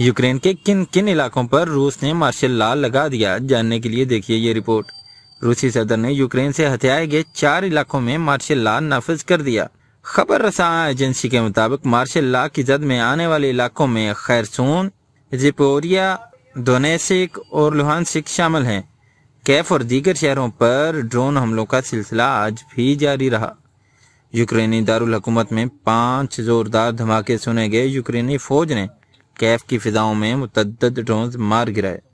Ukraine के किन किन इलाकों पर रूस ने मार्शल लॉ लगा दिया जानने के लिए देखिए ये रिपोर्ट रूसी सदर ने यूक्रेन से हथियाए गए चार इलाकों में मार्शल लॉ नाफिज कर दिया खबर रसा एजेंसी के मुताबिक मार्शल लॉ की जद में आने वाले इलाकों में खैरसून जिपोरिया दोनेसिक और लुहानसिक शामिल हैं कैफ और दीगर शहरों पर ड्रोन हमलों का सिलसिला आज भी जारी रहा यूक्रेनी दारुल में पांच जोरदार धमाके सुने गए यूक्रेनी फौज ने कैफ की फिजाओं में मुतद ड्रोन मार गिराए